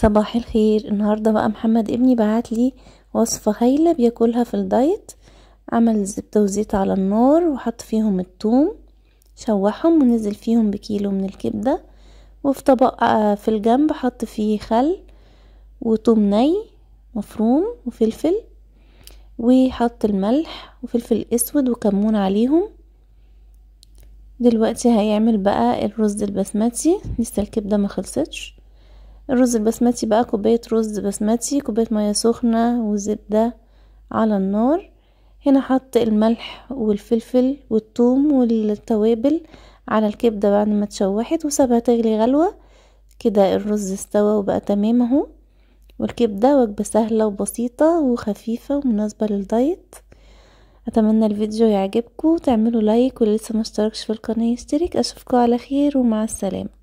صباح الخير النهاردة بقى محمد ابني بعت لي وصفة هايلة بياكلها في الدايت عمل زبدة وزيت على النار وحط فيهم التوم شوحهم ونزل فيهم بكيلو من الكبدة وفي طبق آه، في الجنب حط فيه خل وتوم ني مفروم وفلفل وحط الملح وفلفل اسود وكمون عليهم دلوقتي هيعمل بقى الرز البسمتي لسه الكبدة ما خلصتش الرز البسمتي بقى كوباية رز بسمتي كوباية مية سخنة وزبدة على النار هنا حط الملح والفلفل والثوم والتوابل على الكبدة بعد ما اتشوحت وسابها تغلي غلوة كده الرز استوى وبقى تمام اهو والكبدة وجبة سهلة وبسيطة وخفيفة ومناسبة للدايت اتمنى الفيديو يعجبكم تعملوا لايك واللي لسه ما اشتركش في القناة يشترك اشوفكم على خير ومع السلامة